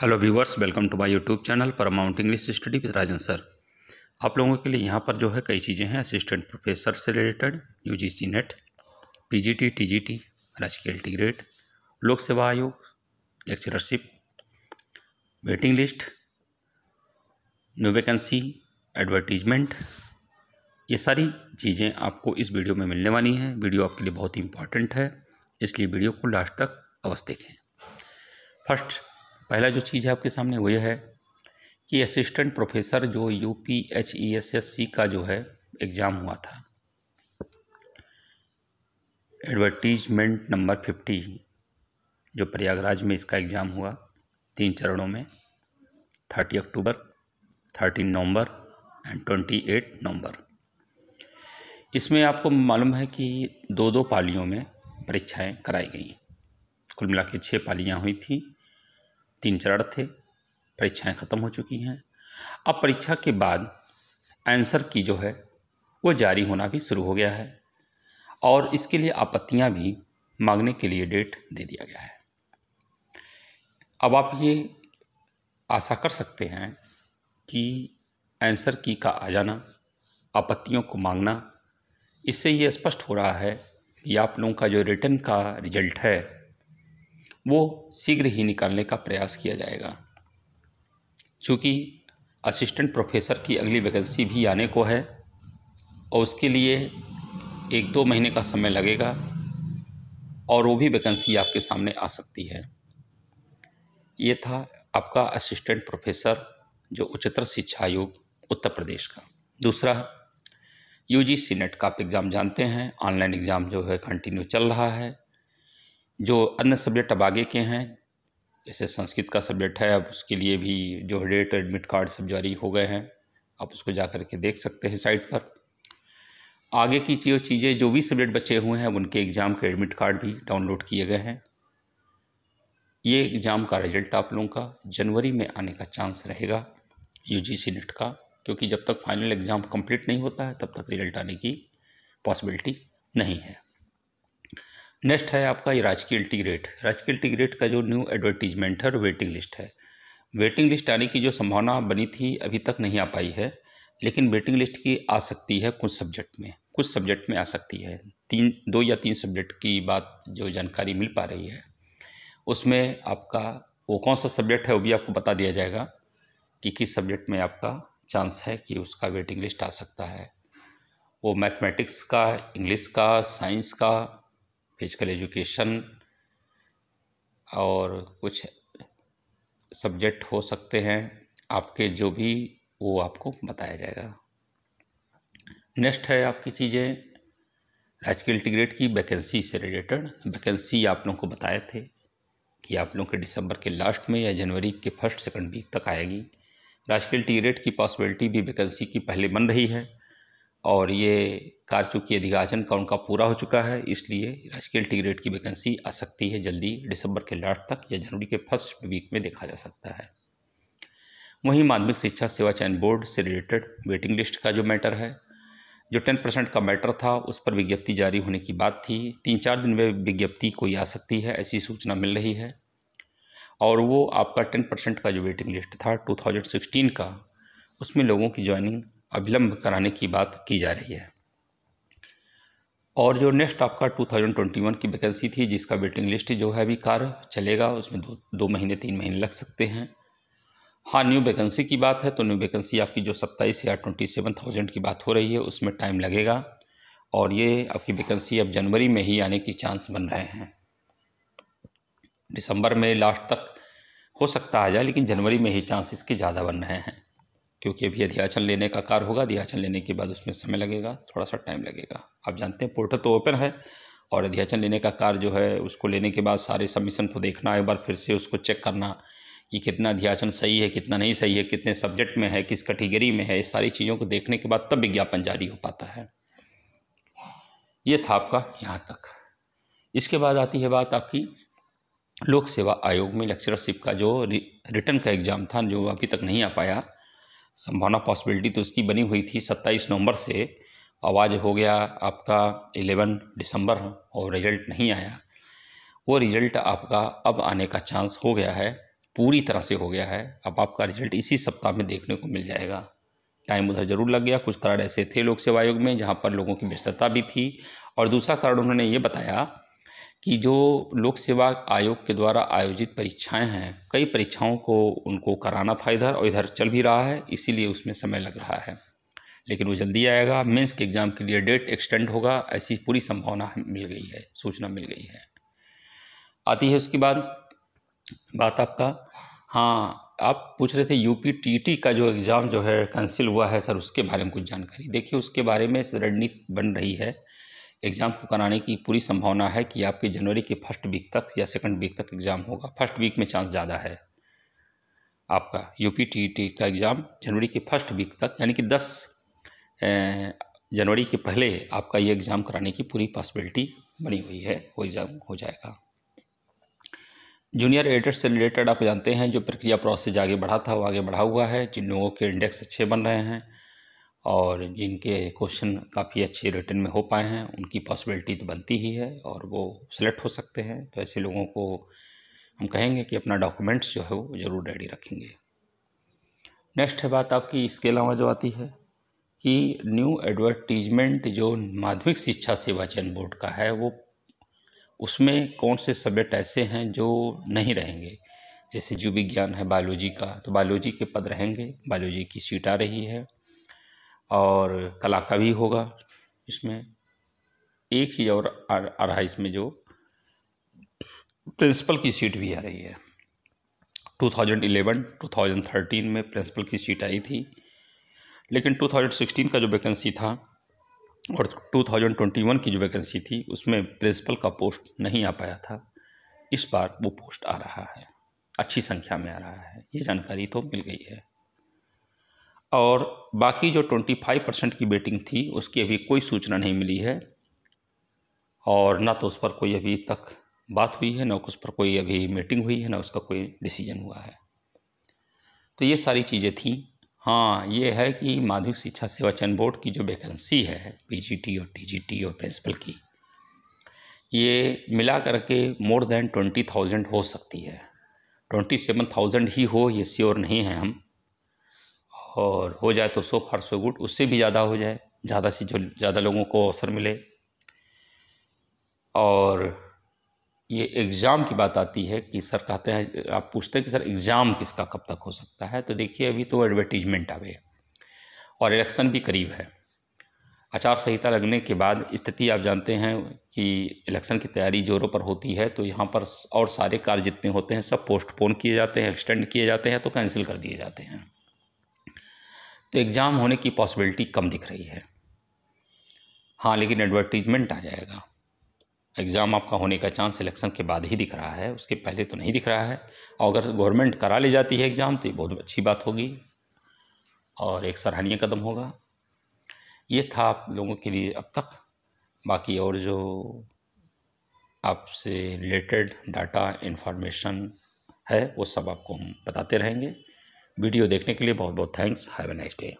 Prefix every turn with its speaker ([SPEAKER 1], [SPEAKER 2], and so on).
[SPEAKER 1] hello viewers welcome to my YouTube channel पर mount English study with Rajan sir आप लोगों के लिए यहाँ पर जो है कई चीज़ें हैं असिस्टेंट प्रोफेसर से related UGC NET PGT TGT राजकीय एल ग्रेड लोक सेवा आयोग lectureship waiting list new vacancy advertisement ये सारी चीज़ें आपको इस वीडियो में मिलने वाली हैं वीडियो आपके लिए बहुत ही इंपॉर्टेंट है इसलिए वीडियो को लास्ट तक अवश्य देखें फर्स्ट पहला जो चीज़ है आपके सामने वो यह है कि असिस्टेंट प्रोफेसर जो U P H E S S C का जो है एग्ज़ाम हुआ था एडवर्टीजमेंट नंबर फिफ्टी जो प्रयागराज में इसका एग्ज़ाम हुआ तीन चरणों में thirty October thirteen November and twenty eight November इसमें आपको मालूम है कि दो दो पालियों में परीक्षाएं कराई गई कुल मिला के छः पालियाँ हुई थी तीन चरण थे परीक्षाएं ख़त्म हो चुकी हैं अब परीक्षा के बाद आंसर की जो है वो जारी होना भी शुरू हो गया है और इसके लिए आपत्तियां भी मांगने के लिए डेट दे दिया गया है अब आप ये आशा कर सकते हैं कि आंसर की का आ जाना आपत्तियों को मांगना इससे ये स्पष्ट हो रहा है कि आप लोगों का जो रिटर्न का रिजल्ट है वो शीघ्र ही निकालने का प्रयास किया जाएगा चूँकि असिस्टेंट प्रोफेसर की अगली वैकेंसी भी आने को है और उसके लिए एक दो महीने का समय लगेगा और वो भी वैकेंसी आपके सामने आ सकती है ये था आपका असिस्टेंट प्रोफेसर जो उच्चतर शिक्षा आयोग उत्तर प्रदेश का दूसरा यूजीसी नेट का आप एग्ज़ाम जानते हैं ऑनलाइन एग्ज़ाम जो है कंटिन्यू चल रहा है जो अन्य सब्जेक्ट अब आगे के हैं जैसे संस्कृत का सब्जेक्ट है अब उसके लिए भी जो रेट एडमिट कार्ड सब जारी हो गए हैं आप उसको जा कर के देख सकते हैं साइट पर आगे की जो चीज़ें जो भी सब्जेक्ट बचे हुए हैं उनके एग्ज़ाम के एडमिट कार्ड भी डाउनलोड किए गए हैं ये एग्ज़ाम का रिजल्ट आप लोगों का जनवरी में आने का चांस रहेगा यू जी सी नेट का क्योंकि जब तक फाइनल एग्ज़ाम कंप्लीट नहीं होता है तब तक रिजल्ट आने की पॉसिबिलिटी नहीं है नेक्स्ट है आपका ये राजकीय टिकट राजकीय टिकट का जो न्यू एडवर्टीजमेंट है वेटिंग लिस्ट है वेटिंग लिस्ट आने की जो संभावना बनी थी अभी तक नहीं आ पाई है लेकिन वेटिंग लिस्ट की आ सकती है कुछ सब्जेक्ट में कुछ सब्जेक्ट में आ सकती है तीन दो या तीन सब्जेक्ट की बात जो जानकारी मिल पा रही है उसमें आपका वो कौन सा सब्जेक्ट है वो भी आपको बता दिया जाएगा कि किस सब्जेक्ट में आपका चांस है कि उसका वेटिंग लिस्ट आ सकता है वो मैथमेटिक्स का इंग्लिश का साइंस का फिजिकल एजुकेशन और कुछ सब्जेक्ट हो सकते हैं आपके जो भी वो आपको बताया जाएगा नेक्स्ट है आपकी चीज़ें राजकीय इंटीग्रेट की वैकेंसी से रिलेटेड वैकेंसी आप लोगों को बताए थे कि आप लोगों के दिसंबर के लास्ट में या जनवरी के फर्स्ट सेकंड वीक तक आएगी राजकीय इंटीग्रेट की पॉसिबिलिटी भी वैकेंसी की पहले बन रही है और ये कारचुकी अधिभाषण का उनका पूरा हो चुका है इसलिए राजकीय टिग्रेड की वैकेंसी आ सकती है जल्दी दिसंबर के लास्ट तक या जनवरी के फर्स्ट वीक में देखा जा सकता है वहीं माध्यमिक शिक्षा सेवा चयन बोर्ड से रिलेटेड वेटिंग लिस्ट का जो मैटर है जो टेन परसेंट का मैटर था उस पर विज्ञप्ति जारी होने की बात थी तीन चार दिन में विज्ञप्ति कोई आ सकती है ऐसी सूचना मिल रही है और वो आपका टेन परसेंट का जो वेटिंग लिस्ट था टू थाउजेंड सिक्सटीन का उसमें लोगों की ज्वाइनिंग अविलंब कराने की बात की जा रही है और जो नेक्स्ट आपका 2021 की वैकेंसी थी जिसका वेटिंग लिस्ट जो है अभी कार चलेगा उसमें दो दो महीने तीन महीने लग सकते हैं हाँ न्यू वैकेंसी की बात है तो न्यू वैकेंसी आपकी जो सत्ताईस या ट्वेंटी सेवन थाउजेंड की बात हो रही है उसमें टाइम लगेगा और ये आपकी वैकेंसी अब जनवरी में ही आने की चांस बन रहे हैं दिसंबर में लास्ट तक हो सकता आ जाए लेकिन जनवरी में ही चांस इसके ज़्यादा बन रहे हैं क्योंकि अभी अध्याचन लेने का कार्य होगा अध्याचन लेने के बाद उसमें समय लगेगा थोड़ा सा टाइम लगेगा आप जानते हैं पोर्टल तो ओपन है और अध्याचन लेने का कार्य जो है उसको लेने के बाद सारे सबमिशन को देखना एक बार फिर से उसको चेक करना कि कितना अध्याचन सही है कितना नहीं सही है कितने सब्जेक्ट में है किस कैटेगरी में है ये सारी चीज़ों को देखने के बाद तब विज्ञापन जारी हो पाता है ये था आपका यहाँ तक इसके बाद आती है बात आपकी लोक सेवा आयोग में लेक्चरशिप का जो रिटर्न का एग्ज़ाम था जो अभी तक नहीं आ पाया संभावना पॉसिबिलिटी तो इसकी बनी हुई थी सत्ताईस नवंबर से आवाज़ हो गया आपका एलेवन दिसंबर और रिजल्ट नहीं आया वो रिज़ल्ट आपका अब आने का चांस हो गया है पूरी तरह से हो गया है अब आपका रिज़ल्ट इसी सप्ताह में देखने को मिल जाएगा टाइम उधर ज़रूर लग गया कुछ कारण ऐसे थे लोक सेवा आयोग में जहाँ पर लोगों की व्यस्तता भी थी और दूसरा कारण उन्होंने ये बताया कि जो लोक सेवा आयोग के द्वारा आयोजित परीक्षाएं हैं कई परीक्षाओं को उनको कराना था इधर और इधर चल भी रहा है इसीलिए उसमें समय लग रहा है लेकिन वो जल्दी आएगा मेंस के एग्ज़ाम के लिए डेट एक्सटेंड होगा ऐसी पूरी संभावना मिल गई है सूचना मिल गई है आती है उसके बाद बात आपका हाँ आप पूछ रहे थे यूपी टीटी का जो एग्ज़ाम जो है कैंसिल हुआ है सर उसके बारे में कुछ जानकारी देखिए उसके बारे में रणनीति बन रही है एग्ज़ाम को कराने की पूरी संभावना है कि आपके जनवरी के फर्स्ट वीक तक या सेकंड वीक तक एग्ज़ाम होगा फर्स्ट वीक में चांस ज़्यादा है आपका यू पी टी टी का एग्ज़ाम जनवरी के फर्स्ट वीक तक यानी कि दस जनवरी के पहले आपका ये एग्ज़ाम कराने की पूरी पॉसिबिलिटी बनी हुई है वो एग्ज़ाम हो जाएगा जूनियर एडिटर से रिलेटेड आप जानते हैं जो प्रक्रिया प्रोसेस आगे बढ़ा था वो आगे बढ़ा हुआ है जिन लोगों के इंडेक्स अच्छे बन रहे हैं और जिनके क्वेश्चन काफ़ी अच्छे रिटर्न में हो पाए हैं उनकी पॉसिबिलिटी तो बनती ही है और वो सिलेक्ट हो सकते हैं तो ऐसे लोगों को हम कहेंगे कि अपना डॉक्यूमेंट्स जो है वो ज़रूर रेडी रखेंगे नेक्स्ट है बात आपकी इसके अलावा जो आती है कि न्यू एडवर्टीजमेंट जो माध्यमिक शिक्षा सेवा चयन बोर्ड का है वो उसमें कौन से सब्जेक्ट ऐसे हैं जो नहीं रहेंगे जैसे जीव विज्ञान है बायोलॉजी का तो बायोलॉजी के पद रहेंगे बायोलॉजी की सीट आ रही है और कला का भी होगा इसमें एक ही और आ रहा इसमें जो प्रिंसिपल की सीट भी आ रही है 2011, 2013 में प्रिंसिपल की सीट आई थी लेकिन 2016 का जो वैकेंसी था और 2021 की जो वैकेंसी थी उसमें प्रिंसिपल का पोस्ट नहीं आ पाया था इस बार वो पोस्ट आ रहा है अच्छी संख्या में आ रहा है ये जानकारी तो मिल गई है और बाकी जो 25 परसेंट की बेटिंग थी उसकी अभी कोई सूचना नहीं मिली है और ना तो उस पर कोई अभी तक बात हुई है ना उस पर कोई अभी मीटिंग हुई है ना उसका कोई डिसीजन हुआ है तो ये सारी चीज़ें थी हाँ ये है कि माध्यमिक शिक्षा सेवा चयन बोर्ड की जो वैकेंसी है पी और टी और प्रिंसिपल की ये मिला करके मोर देन ट्वेंटी थाउजेंड हो सकती है ट्वेंटी सेवन थाउजेंड ही हो ये श्योर नहीं है हम और हो जाए तो सो फार सो गुड उससे भी ज़्यादा हो जाए ज़्यादा से जो ज़्यादा लोगों को अवसर मिले और ये एग्ज़ाम की बात आती है कि सर कहते हैं आप पूछते हैं कि सर एग्ज़ाम किसका कब तक हो सकता है तो देखिए अभी तो एडवर्टीजमेंट आ गया और इलेक्शन भी करीब है आचार संहिता लगने के बाद स्थिति आप जानते हैं कि इलेक्शन की तैयारी जोरों पर होती है तो यहाँ पर और सारे कार्य जितने होते हैं सब पोस्टपोन किए जाते हैं एक्सटेंड किए जाते हैं तो कैंसिल कर दिए जाते हैं तो एग्ज़ाम होने की पॉसिबिलिटी कम दिख रही है हाँ लेकिन एडवर्टीजमेंट आ जाएगा एग्ज़ाम आपका होने का चांस इलेक्शन के बाद ही दिख रहा है उसके पहले तो नहीं दिख रहा है और अगर गवर्नमेंट करा ले जाती है एग्ज़ाम तो ये बहुत अच्छी बात होगी और एक सराहनीय कदम होगा ये था आप लोगों के लिए अब तक बाकी और जो आपसे रिलेटेड डाटा इन्फॉर्मेशन है वो सब आपको हम बताते रहेंगे वीडियो देखने के लिए बहुत बहुत thanks have a nice day